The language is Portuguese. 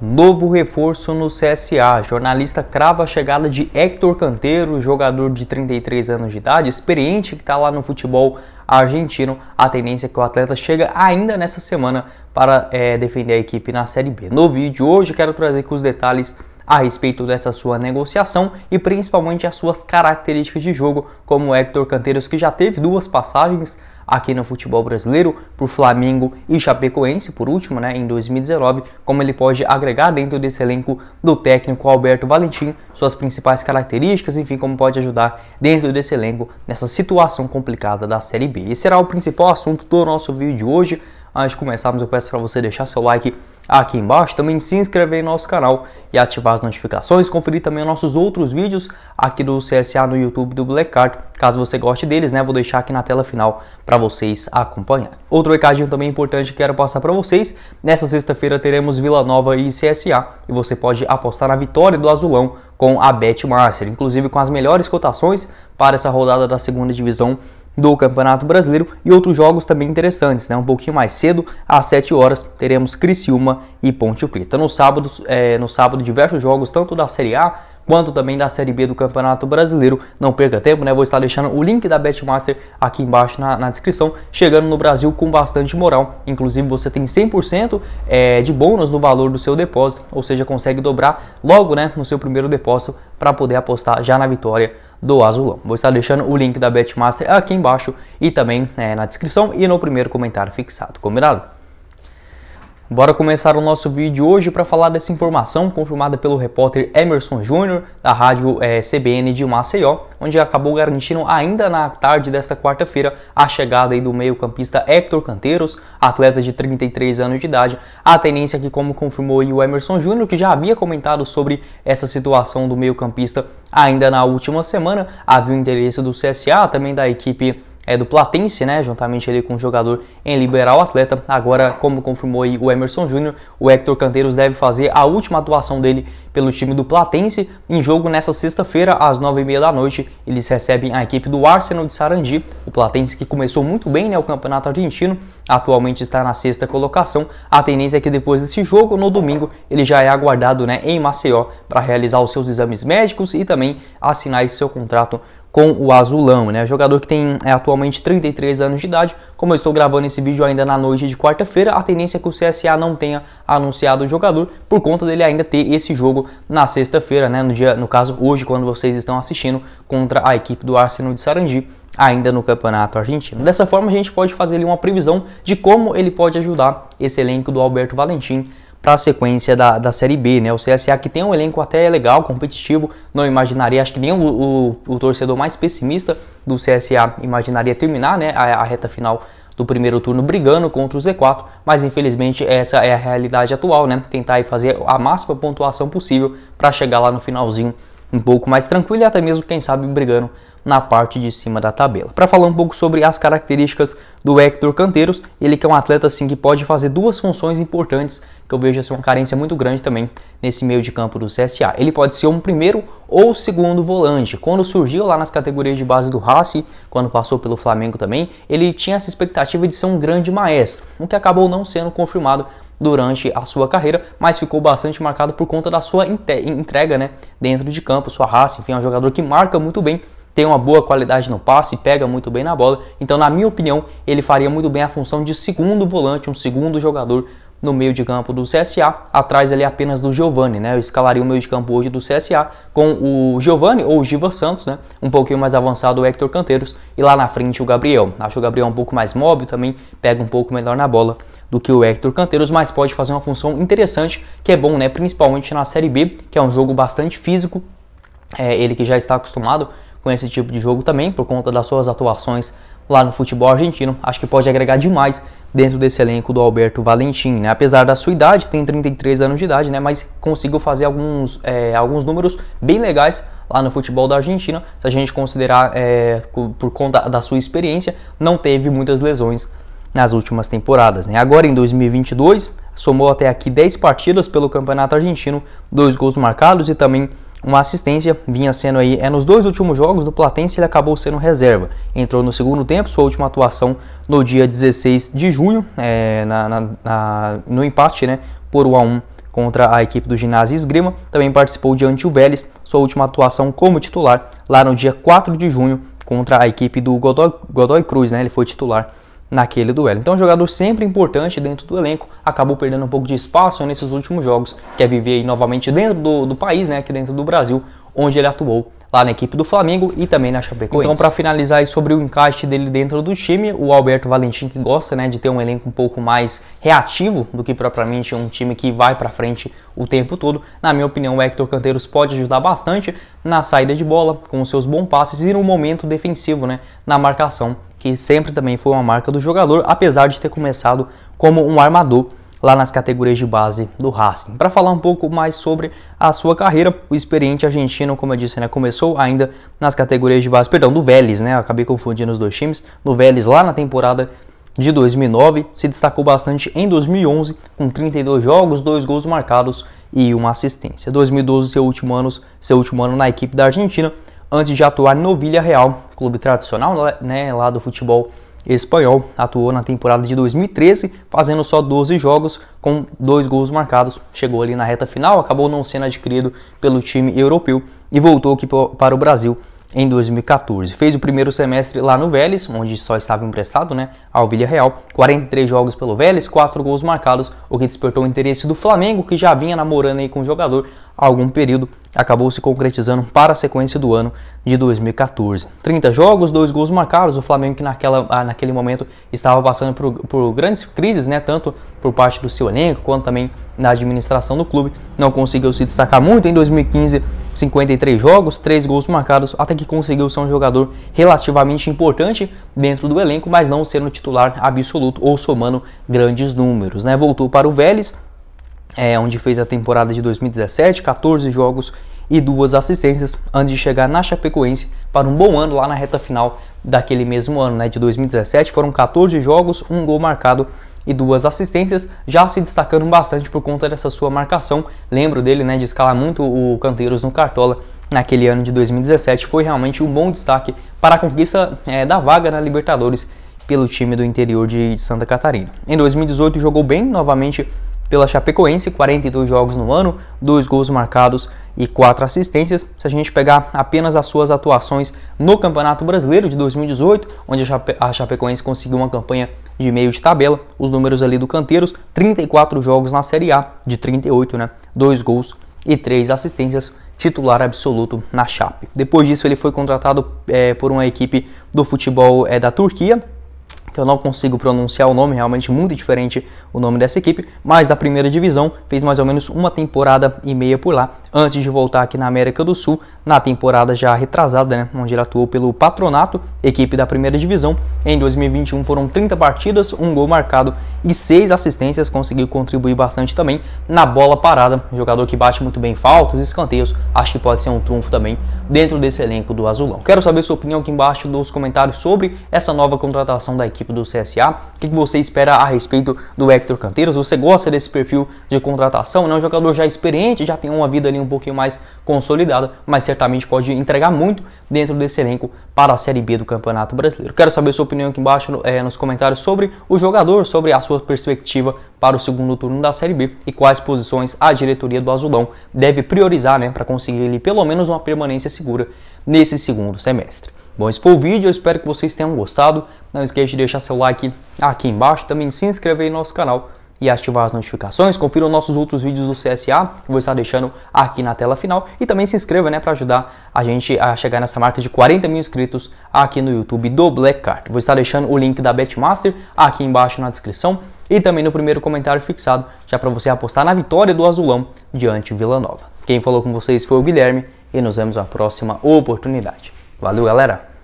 Novo reforço no CSA. Jornalista crava a chegada de Hector Canteiro, jogador de 33 anos de idade, experiente que está lá no futebol argentino. A tendência é que o atleta chega ainda nessa semana para é, defender a equipe na Série B. No vídeo hoje quero trazer aqui os detalhes a respeito dessa sua negociação e principalmente as suas características de jogo, como Hector Canteiros, que já teve duas passagens aqui no futebol brasileiro, por Flamengo e Chapecoense, por último, né, em 2019, como ele pode agregar dentro desse elenco do técnico Alberto Valentim, suas principais características, enfim, como pode ajudar dentro desse elenco nessa situação complicada da Série B. Esse será o principal assunto do nosso vídeo de hoje. Antes de começarmos, eu peço para você deixar seu like Aqui embaixo também se inscrever em nosso canal e ativar as notificações, conferir também nossos outros vídeos aqui do CSA no YouTube do Black Card. Caso você goste deles, né, vou deixar aqui na tela final para vocês acompanhar. Outro recadinho também importante que quero passar para vocês, nessa sexta-feira teremos Vila Nova e CSA e você pode apostar na vitória do Azulão com a Betmaster, inclusive com as melhores cotações para essa rodada da segunda divisão do Campeonato Brasileiro e outros jogos também interessantes. Né? Um pouquinho mais cedo, às 7 horas, teremos Criciúma e Ponte Preta. No sábado, é, no sábado diversos jogos, tanto da Série A quanto também da Série B do Campeonato Brasileiro. Não perca tempo, né? Vou estar deixando o link da Betmaster aqui embaixo na, na descrição. Chegando no Brasil com bastante moral. Inclusive, você tem 100% é, de bônus no valor do seu depósito, ou seja, consegue dobrar logo né, no seu primeiro depósito para poder apostar já na vitória do Azulão. Vou estar deixando o link da Betmaster aqui embaixo e também é, na descrição e no primeiro comentário fixado, combinado? Bora começar o nosso vídeo hoje para falar dessa informação confirmada pelo repórter Emerson Júnior, da rádio eh, CBN de Maceió, onde acabou garantindo ainda na tarde desta quarta-feira a chegada do meio-campista Hector Canteiros, atleta de 33 anos de idade, a tendência que, como confirmou o Emerson Júnior, que já havia comentado sobre essa situação do meio-campista ainda na última semana, havia o interesse do CSA, também da equipe é, do Platense, né, juntamente ele com o jogador em liberal atleta. Agora, como confirmou o Emerson Júnior, o Hector Canteiros deve fazer a última atuação dele pelo time do Platense em jogo nessa sexta-feira às nove e meia da noite. Eles recebem a equipe do Arsenal de Sarandi, o Platense que começou muito bem, né, o Campeonato Argentino, atualmente está na sexta colocação. A tendência é que depois desse jogo, no domingo, ele já é aguardado, né, em Maceió para realizar os seus exames médicos e também assinar seu contrato com o azulão, né? Jogador que tem é, atualmente 33 anos de idade. Como eu estou gravando esse vídeo ainda na noite de quarta-feira, a tendência é que o CSA não tenha anunciado o jogador por conta dele ainda ter esse jogo na sexta-feira, né? No dia, no caso hoje, quando vocês estão assistindo contra a equipe do Arsenal de Sarandi ainda no campeonato argentino. Dessa forma, a gente pode fazer ali, uma previsão de como ele pode ajudar esse elenco do Alberto Valentim para a sequência da, da Série B, né? O CSA que tem um elenco até legal, competitivo, não imaginaria, acho que nem o, o, o torcedor mais pessimista do CSA imaginaria terminar né, a, a reta final do primeiro turno brigando contra o Z4, mas infelizmente essa é a realidade atual, né? Tentar fazer a máxima pontuação possível para chegar lá no finalzinho um pouco mais tranquilo e até mesmo, quem sabe, brigando na parte de cima da tabela. Para falar um pouco sobre as características do Hector Canteiros, ele que é um atleta assim que pode fazer duas funções importantes, que eu vejo ser assim, uma carência muito grande também nesse meio de campo do CSA. Ele pode ser um primeiro ou segundo volante. Quando surgiu lá nas categorias de base do Racing, quando passou pelo Flamengo também, ele tinha essa expectativa de ser um grande maestro, o que acabou não sendo confirmado durante a sua carreira, mas ficou bastante marcado por conta da sua entrega né, dentro de campo, sua raça, enfim, é um jogador que marca muito bem, tem uma boa qualidade no passe, pega muito bem na bola. Então, na minha opinião, ele faria muito bem a função de segundo volante, um segundo jogador no meio de campo do CSA, atrás ali apenas do Giovani, né? Eu escalaria o meio de campo hoje do CSA com o Giovani ou o Giva Santos, né? Um pouquinho mais avançado o Hector Canteiros e lá na frente o Gabriel. Acho o Gabriel um pouco mais móvel também, pega um pouco melhor na bola do que o Hector Canteiros, mas pode fazer uma função interessante, que é bom, né? Principalmente na Série B, que é um jogo bastante físico. É, ele que já está acostumado com esse tipo de jogo também, por conta das suas atuações lá no futebol argentino. Acho que pode agregar demais dentro desse elenco do Alberto Valentim, né? Apesar da sua idade, tem 33 anos de idade, né? Mas conseguiu fazer alguns, é, alguns números bem legais lá no futebol da Argentina. Se a gente considerar é, por conta da sua experiência, não teve muitas lesões nas últimas temporadas. Né? Agora em 2022, somou até aqui 10 partidas pelo Campeonato Argentino, dois gols marcados e também uma assistência. Vinha sendo aí, é nos dois últimos jogos do Platense, ele acabou sendo reserva. Entrou no segundo tempo, sua última atuação no dia 16 de junho, é, na, na, na, no empate né, por 1 a 1 contra a equipe do Ginásio Esgrima. Também participou diante o Vélez, sua última atuação como titular, lá no dia 4 de junho, contra a equipe do Godoy, Godoy Cruz, né? Ele foi titular naquele duelo. Então, um jogador sempre importante dentro do elenco, acabou perdendo um pouco de espaço nesses últimos jogos, quer viver aí novamente dentro do, do país, né, aqui dentro do Brasil, onde ele atuou lá na equipe do Flamengo e também na Chapecoense. Então, para finalizar sobre o encaixe dele dentro do time, o Alberto Valentim que gosta, né, de ter um elenco um pouco mais reativo do que propriamente um time que vai para frente o tempo todo. Na minha opinião, o Hector Canteiros pode ajudar bastante na saída de bola, com os seus bons passes e no momento defensivo, né, na marcação que sempre também foi uma marca do jogador, apesar de ter começado como um armador lá nas categorias de base do Racing. Para falar um pouco mais sobre a sua carreira, o experiente argentino, como eu disse, né, começou ainda nas categorias de base, perdão, do Vélez, né? Acabei confundindo os dois times. No Vélez lá na temporada de 2009, se destacou bastante em 2011 com 32 jogos, dois gols marcados e uma assistência. 2012 seu último ano, seu último ano na equipe da Argentina, Antes de atuar no Villarreal, clube tradicional né, né, lá do futebol espanhol, atuou na temporada de 2013, fazendo só 12 jogos com dois gols marcados. Chegou ali na reta final, acabou não sendo adquirido pelo time europeu e voltou aqui para o Brasil em 2014. Fez o primeiro semestre lá no Vélez, onde só estava emprestado né, ao Villarreal. 43 jogos pelo Vélez, 4 gols marcados, o que despertou o interesse do Flamengo, que já vinha namorando aí com o jogador há algum período. Acabou se concretizando para a sequência do ano de 2014. 30 jogos, 2 gols marcados. O Flamengo que naquela, ah, naquele momento estava passando por, por grandes crises, né, tanto por parte do seu elenco quanto também na administração do clube. Não conseguiu se destacar muito. Em 2015 53 jogos, 3 gols marcados, até que conseguiu ser um jogador relativamente importante dentro do elenco, mas não sendo titular absoluto ou somando grandes números. Né? Voltou para o Vélez, é, onde fez a temporada de 2017, 14 jogos e duas assistências antes de chegar na Chapecoense para um bom ano lá na reta final daquele mesmo ano, né, de 2017. Foram 14 jogos, um gol marcado e duas assistências, já se destacando bastante por conta dessa sua marcação. Lembro dele né, de escalar muito o Canteiros no Cartola naquele ano de 2017. Foi realmente um bom destaque para a conquista é, da vaga na Libertadores pelo time do interior de Santa Catarina. Em 2018 jogou bem novamente pela Chapecoense, 42 jogos no ano, dois gols marcados e quatro assistências. Se a gente pegar apenas as suas atuações no Campeonato Brasileiro de 2018, onde a Chapecoense conseguiu uma campanha de meio de tabela, os números ali do Canteiros, 34 jogos na Série A, de 38, né? 2 gols e 3 assistências, titular absoluto na Chape. Depois disso, ele foi contratado é, por uma equipe do futebol é, da Turquia, que eu não consigo pronunciar o nome, realmente muito diferente o nome dessa equipe, mas da primeira divisão, fez mais ou menos uma temporada e meia por lá antes de voltar aqui na América do Sul na temporada já retrasada, né, onde ele atuou pelo Patronato, equipe da primeira divisão. Em 2021 foram 30 partidas, um gol marcado e seis assistências, conseguiu contribuir bastante também na bola parada. Jogador que bate muito bem faltas, escanteios, acho que pode ser um trunfo também dentro desse elenco do Azulão. Quero saber sua opinião aqui embaixo dos comentários sobre essa nova contratação da equipe do CSA. O que você espera a respeito do Hector Canteiros? Você gosta desse perfil de contratação? é um jogador já experiente, já tem uma vida ali um um pouquinho mais consolidada, mas certamente pode entregar muito dentro desse elenco para a Série B do Campeonato Brasileiro. Quero saber sua opinião aqui embaixo é, nos comentários sobre o jogador, sobre a sua perspectiva para o segundo turno da Série B e quais posições a diretoria do Azulão deve priorizar né, para conseguir ele, pelo menos uma permanência segura nesse segundo semestre. Bom, esse foi o vídeo, eu espero que vocês tenham gostado. Não esqueça de deixar seu like aqui embaixo, também se inscrever em nosso canal e ativar as notificações. Confira os nossos outros vídeos do CSA, que vou estar deixando aqui na tela final. E também se inscreva né, para ajudar a gente a chegar nessa marca de 40 mil inscritos aqui no YouTube do Black Card. Vou estar deixando o link da Betmaster aqui embaixo na descrição e também no primeiro comentário fixado, já para você apostar na vitória do Azulão diante Vila Nova. Quem falou com vocês foi o Guilherme e nos vemos na próxima oportunidade. Valeu, galera!